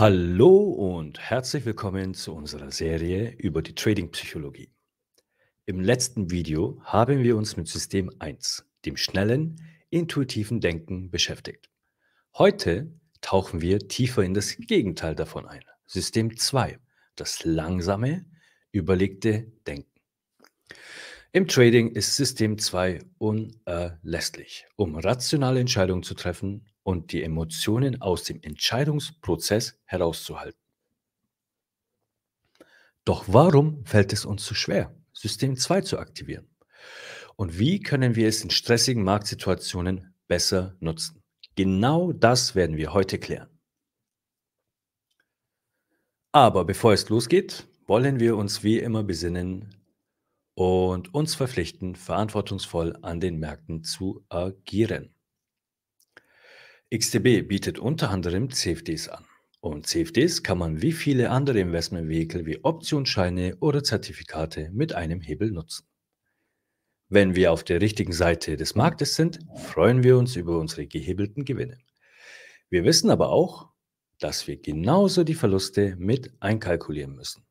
Hallo und herzlich willkommen zu unserer Serie über die Trading-Psychologie. Im letzten Video haben wir uns mit System 1, dem schnellen, intuitiven Denken, beschäftigt. Heute tauchen wir tiefer in das Gegenteil davon ein, System 2, das langsame, überlegte Denken. Im Trading ist System 2 unerlässlich, um rationale Entscheidungen zu treffen und die Emotionen aus dem Entscheidungsprozess herauszuhalten. Doch warum fällt es uns so schwer, System 2 zu aktivieren? Und wie können wir es in stressigen Marktsituationen besser nutzen? Genau das werden wir heute klären. Aber bevor es losgeht, wollen wir uns wie immer besinnen und uns verpflichten, verantwortungsvoll an den Märkten zu agieren. XTB bietet unter anderem CFDs an. Und CFDs kann man wie viele andere Investmentvehikel wie Optionsscheine oder Zertifikate mit einem Hebel nutzen. Wenn wir auf der richtigen Seite des Marktes sind, freuen wir uns über unsere gehebelten Gewinne. Wir wissen aber auch, dass wir genauso die Verluste mit einkalkulieren müssen.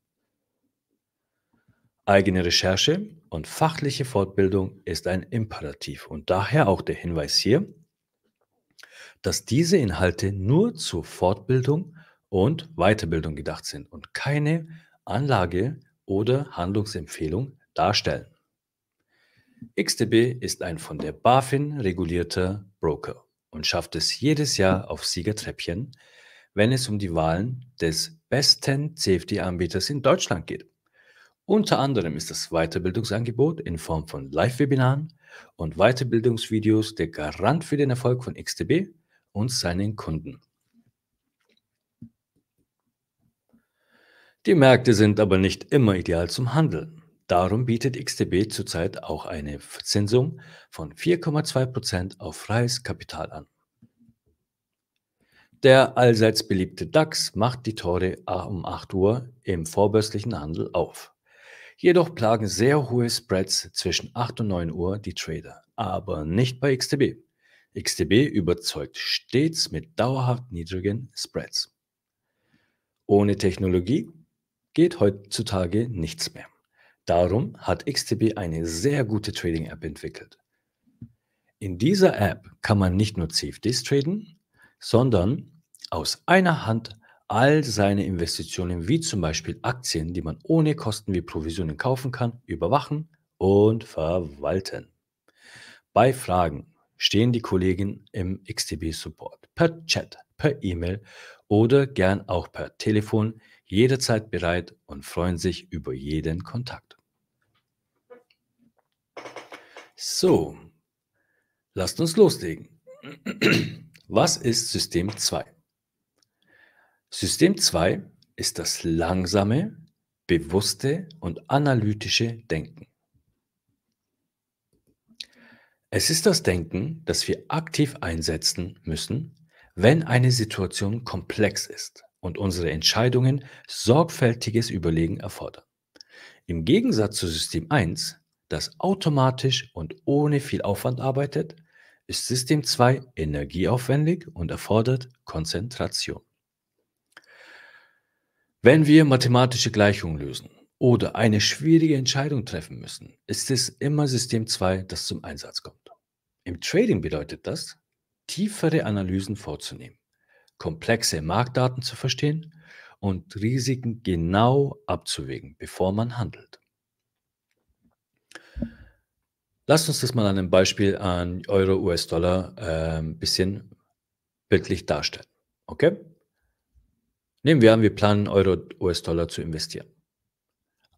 Eigene Recherche und fachliche Fortbildung ist ein Imperativ und daher auch der Hinweis hier, dass diese Inhalte nur zur Fortbildung und Weiterbildung gedacht sind und keine Anlage oder Handlungsempfehlung darstellen. XTB ist ein von der BaFin regulierter Broker und schafft es jedes Jahr auf Siegertreppchen, wenn es um die Wahlen des besten CFD-Anbieters in Deutschland geht. Unter anderem ist das Weiterbildungsangebot in Form von Live-Webinaren und Weiterbildungsvideos der Garant für den Erfolg von XTB und seinen Kunden. Die Märkte sind aber nicht immer ideal zum Handeln. Darum bietet XTB zurzeit auch eine Verzinsung von 4,2% auf freies Kapital an. Der allseits beliebte DAX macht die Tore um 8 Uhr im vorbörslichen Handel auf. Jedoch plagen sehr hohe Spreads zwischen 8 und 9 Uhr die Trader, aber nicht bei XTB. XTB überzeugt stets mit dauerhaft niedrigen Spreads. Ohne Technologie geht heutzutage nichts mehr. Darum hat XTB eine sehr gute Trading-App entwickelt. In dieser App kann man nicht nur CFDs traden, sondern aus einer Hand all seine Investitionen, wie zum Beispiel Aktien, die man ohne Kosten wie Provisionen kaufen kann, überwachen und verwalten. Bei Fragen stehen die Kollegen im XTB-Support per Chat, per E-Mail oder gern auch per Telefon jederzeit bereit und freuen sich über jeden Kontakt. So, lasst uns loslegen. Was ist System 2? System 2 ist das langsame, bewusste und analytische Denken. Es ist das Denken, das wir aktiv einsetzen müssen, wenn eine Situation komplex ist und unsere Entscheidungen sorgfältiges Überlegen erfordern. Im Gegensatz zu System 1, das automatisch und ohne viel Aufwand arbeitet, ist System 2 energieaufwendig und erfordert Konzentration. Wenn wir mathematische Gleichungen lösen, oder eine schwierige Entscheidung treffen müssen, ist es immer System 2, das zum Einsatz kommt. Im Trading bedeutet das, tiefere Analysen vorzunehmen, komplexe Marktdaten zu verstehen und Risiken genau abzuwägen, bevor man handelt. Lasst uns das mal an einem Beispiel an Euro-US-Dollar äh, ein bisschen bildlich darstellen. Okay? Nehmen wir an, wir planen Euro-US-Dollar zu investieren.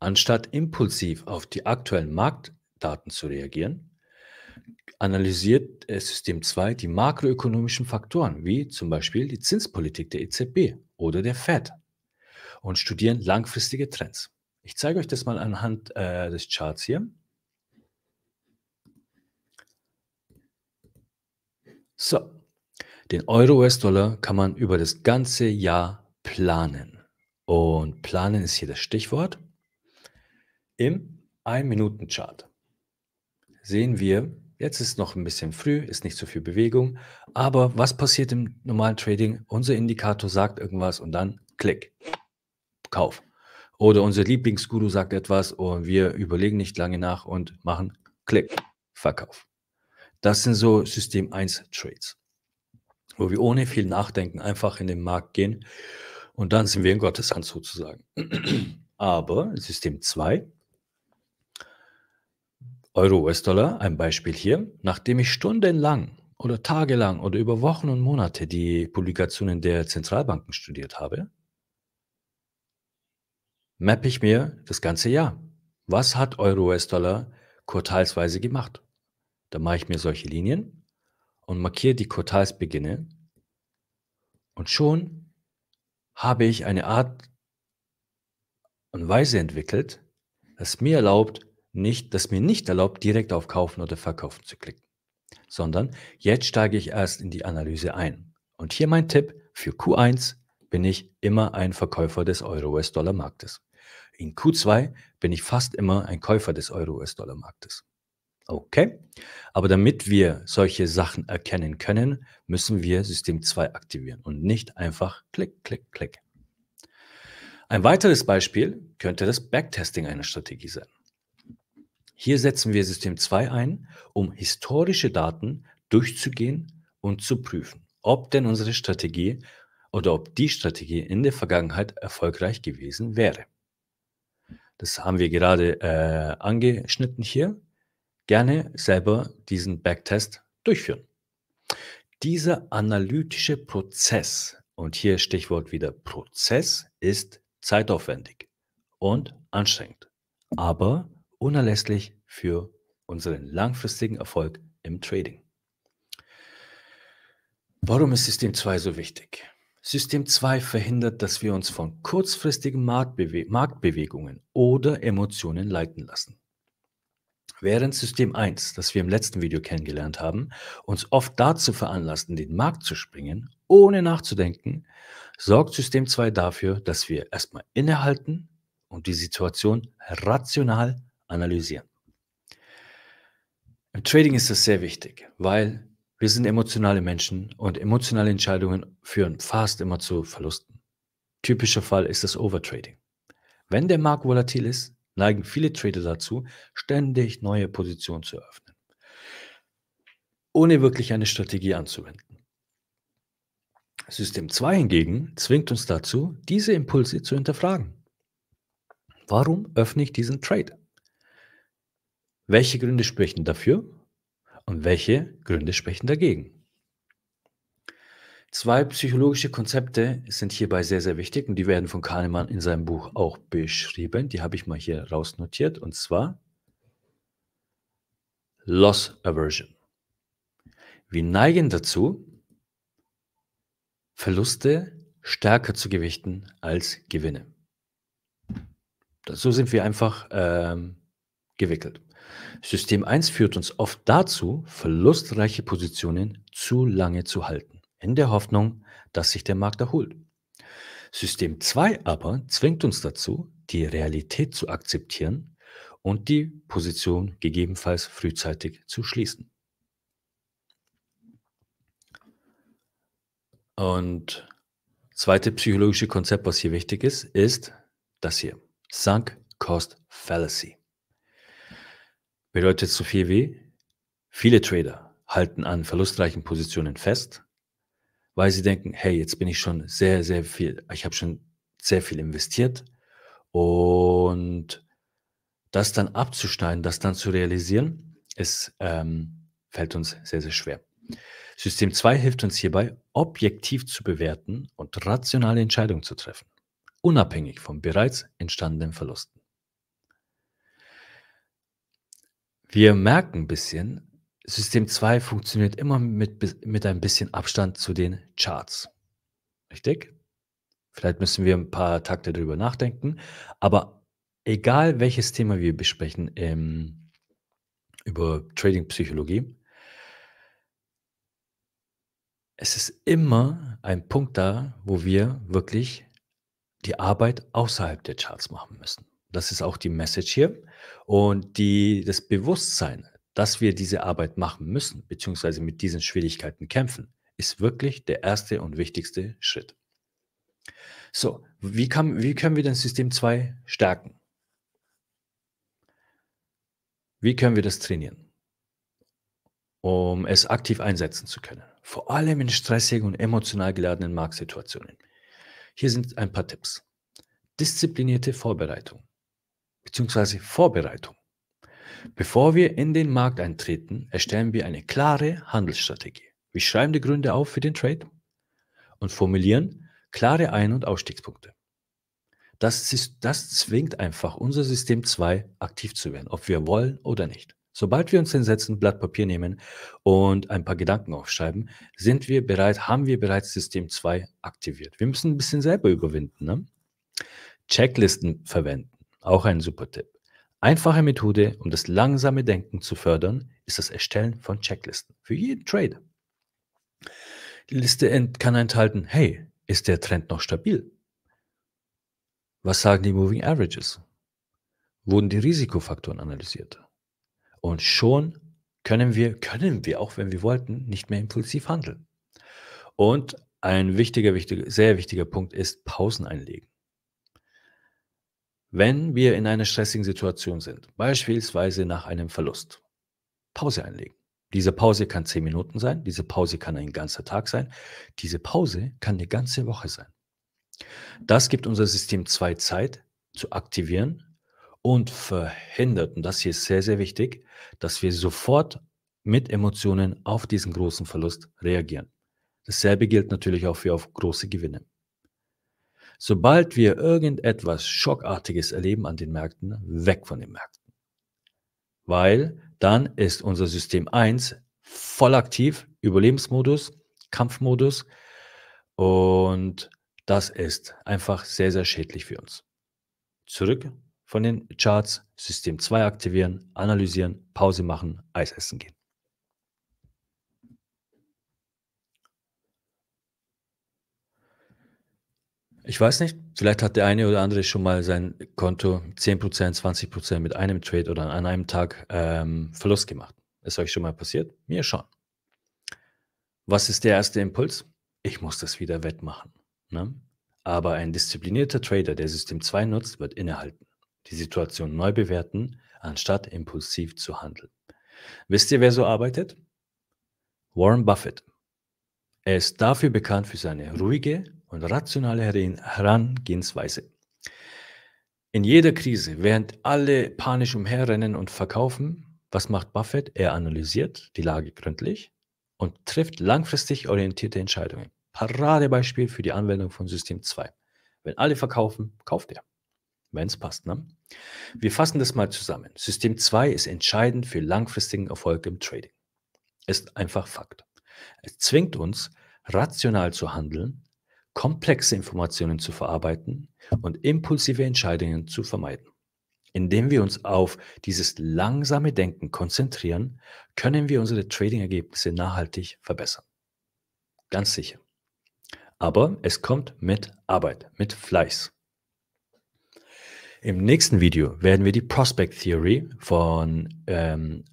Anstatt impulsiv auf die aktuellen Marktdaten zu reagieren, analysiert System 2 die makroökonomischen Faktoren, wie zum Beispiel die Zinspolitik der EZB oder der Fed, und studieren langfristige Trends. Ich zeige euch das mal anhand äh, des Charts hier. So, den Euro-US-Dollar kann man über das ganze Jahr planen. Und planen ist hier das Stichwort. Im 1-Minuten-Chart sehen wir, jetzt ist noch ein bisschen früh, ist nicht so viel Bewegung, aber was passiert im normalen Trading? Unser Indikator sagt irgendwas und dann Klick, Kauf. Oder unser Lieblingsguru sagt etwas und wir überlegen nicht lange nach und machen Klick, Verkauf. Das sind so System 1 Trades, wo wir ohne viel Nachdenken einfach in den Markt gehen und dann sind wir in Gottes Hand sozusagen. Aber System 2 Euro-US-Dollar, ein Beispiel hier, nachdem ich stundenlang oder tagelang oder über Wochen und Monate die Publikationen der Zentralbanken studiert habe, mappe ich mir das ganze Jahr. Was hat Euro-US-Dollar quartalsweise gemacht? Da mache ich mir solche Linien und markiere die Quartalsbeginne und schon habe ich eine Art und Weise entwickelt, das mir erlaubt, nicht, das mir nicht erlaubt, direkt auf Kaufen oder Verkaufen zu klicken, sondern jetzt steige ich erst in die Analyse ein. Und hier mein Tipp, für Q1 bin ich immer ein Verkäufer des Euro-US-Dollar-Marktes. In Q2 bin ich fast immer ein Käufer des Euro-US-Dollar-Marktes. Okay, aber damit wir solche Sachen erkennen können, müssen wir System 2 aktivieren und nicht einfach klick, klick, klick. Ein weiteres Beispiel könnte das Backtesting einer Strategie sein. Hier setzen wir System 2 ein, um historische Daten durchzugehen und zu prüfen, ob denn unsere Strategie oder ob die Strategie in der Vergangenheit erfolgreich gewesen wäre. Das haben wir gerade äh, angeschnitten hier. Gerne selber diesen Backtest durchführen. Dieser analytische Prozess, und hier Stichwort wieder Prozess, ist zeitaufwendig und anstrengend, aber unerlässlich für unseren langfristigen Erfolg im Trading. Warum ist System 2 so wichtig? System 2 verhindert, dass wir uns von kurzfristigen Marktbewe Marktbewegungen oder Emotionen leiten lassen. Während System 1, das wir im letzten Video kennengelernt haben, uns oft dazu veranlasst, in den Markt zu springen, ohne nachzudenken, sorgt System 2 dafür, dass wir erstmal innehalten und die Situation rational analysieren. Im Trading ist das sehr wichtig, weil wir sind emotionale Menschen und emotionale Entscheidungen führen fast immer zu Verlusten. Typischer Fall ist das Overtrading. Wenn der Markt volatil ist, neigen viele Trader dazu, ständig neue Positionen zu eröffnen, ohne wirklich eine Strategie anzuwenden. System 2 hingegen zwingt uns dazu, diese Impulse zu hinterfragen. Warum öffne ich diesen Trade? welche Gründe sprechen dafür und welche Gründe sprechen dagegen. Zwei psychologische Konzepte sind hierbei sehr, sehr wichtig und die werden von Kahnemann in seinem Buch auch beschrieben. Die habe ich mal hier rausnotiert und zwar Loss Aversion. Wir neigen dazu, Verluste stärker zu gewichten als Gewinne. So sind wir einfach ähm, gewickelt. System 1 führt uns oft dazu, verlustreiche Positionen zu lange zu halten, in der Hoffnung, dass sich der Markt erholt. System 2 aber zwingt uns dazu, die Realität zu akzeptieren und die Position gegebenenfalls frühzeitig zu schließen. Und zweite psychologische Konzept, was hier wichtig ist, ist das hier. Sunk Cost Fallacy. Bedeutet so viel wie, viele Trader halten an verlustreichen Positionen fest, weil sie denken, hey, jetzt bin ich schon sehr, sehr viel, ich habe schon sehr viel investiert und das dann abzuschneiden, das dann zu realisieren, es ähm, fällt uns sehr, sehr schwer. System 2 hilft uns hierbei, objektiv zu bewerten und rationale Entscheidungen zu treffen, unabhängig von bereits entstandenen Verlusten. Wir merken ein bisschen, System 2 funktioniert immer mit, mit ein bisschen Abstand zu den Charts. Richtig? Vielleicht müssen wir ein paar Takte darüber nachdenken. Aber egal welches Thema wir besprechen ähm, über Trading-Psychologie, es ist immer ein Punkt da, wo wir wirklich die Arbeit außerhalb der Charts machen müssen. Das ist auch die Message hier. Und die, das Bewusstsein, dass wir diese Arbeit machen müssen, beziehungsweise mit diesen Schwierigkeiten kämpfen, ist wirklich der erste und wichtigste Schritt. So, wie, kann, wie können wir denn System 2 stärken? Wie können wir das trainieren, um es aktiv einsetzen zu können? Vor allem in stressigen und emotional geladenen Marktsituationen. Hier sind ein paar Tipps. Disziplinierte Vorbereitung bzw. Vorbereitung. Bevor wir in den Markt eintreten, erstellen wir eine klare Handelsstrategie. Wir schreiben die Gründe auf für den Trade und formulieren klare Ein- und Ausstiegspunkte. Das, ist, das zwingt einfach unser System 2 aktiv zu werden, ob wir wollen oder nicht. Sobald wir uns hinsetzen, Blatt Papier nehmen und ein paar Gedanken aufschreiben, sind wir bereit, haben wir bereits System 2 aktiviert. Wir müssen ein bisschen selber überwinden. Ne? Checklisten verwenden. Auch ein super Tipp. Einfache Methode, um das langsame Denken zu fördern, ist das Erstellen von Checklisten für jeden Trade. Die Liste kann enthalten, hey, ist der Trend noch stabil? Was sagen die Moving Averages? Wurden die Risikofaktoren analysiert? Und schon können wir, können wir, auch wenn wir wollten, nicht mehr impulsiv handeln. Und ein wichtiger, wichtiger, sehr wichtiger Punkt ist Pausen einlegen. Wenn wir in einer stressigen Situation sind, beispielsweise nach einem Verlust, Pause einlegen. Diese Pause kann zehn Minuten sein, diese Pause kann ein ganzer Tag sein, diese Pause kann eine ganze Woche sein. Das gibt unser System zwei Zeit zu aktivieren und verhindert, und das hier ist sehr, sehr wichtig, dass wir sofort mit Emotionen auf diesen großen Verlust reagieren. Dasselbe gilt natürlich auch für auf große Gewinne. Sobald wir irgendetwas Schockartiges erleben an den Märkten, weg von den Märkten. Weil dann ist unser System 1 voll aktiv, Überlebensmodus, Kampfmodus und das ist einfach sehr, sehr schädlich für uns. Zurück von den Charts, System 2 aktivieren, analysieren, Pause machen, Eis essen gehen. Ich weiß nicht, vielleicht hat der eine oder andere schon mal sein Konto 10%, 20% mit einem Trade oder an einem Tag ähm, Verlust gemacht. Ist euch schon mal passiert? Mir schon. Was ist der erste Impuls? Ich muss das wieder wettmachen. Ne? Aber ein disziplinierter Trader, der System 2 nutzt, wird innehalten, die Situation neu bewerten, anstatt impulsiv zu handeln. Wisst ihr, wer so arbeitet? Warren Buffett. Er ist dafür bekannt für seine ruhige, und rationale Herangehensweise. In jeder Krise, während alle panisch umherrennen und verkaufen, was macht Buffett? Er analysiert die Lage gründlich und trifft langfristig orientierte Entscheidungen. Paradebeispiel für die Anwendung von System 2. Wenn alle verkaufen, kauft er. Wenn es passt, ne? Wir fassen das mal zusammen. System 2 ist entscheidend für langfristigen Erfolg im Trading. Ist einfach Fakt. Es zwingt uns, rational zu handeln, komplexe Informationen zu verarbeiten und impulsive Entscheidungen zu vermeiden. Indem wir uns auf dieses langsame Denken konzentrieren, können wir unsere Trading-Ergebnisse nachhaltig verbessern. Ganz sicher. Aber es kommt mit Arbeit, mit Fleiß. Im nächsten Video werden wir die Prospect Theory von ähm,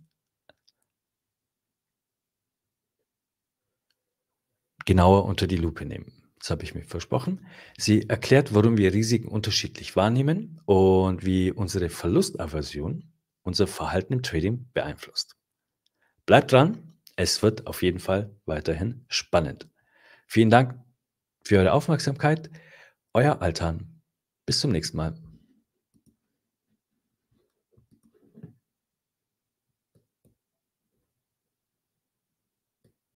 genauer unter die Lupe nehmen das habe ich mir versprochen. Sie erklärt, warum wir Risiken unterschiedlich wahrnehmen und wie unsere Verlustaversion unser Verhalten im Trading beeinflusst. Bleibt dran, es wird auf jeden Fall weiterhin spannend. Vielen Dank für eure Aufmerksamkeit. Euer Altan. Bis zum nächsten Mal.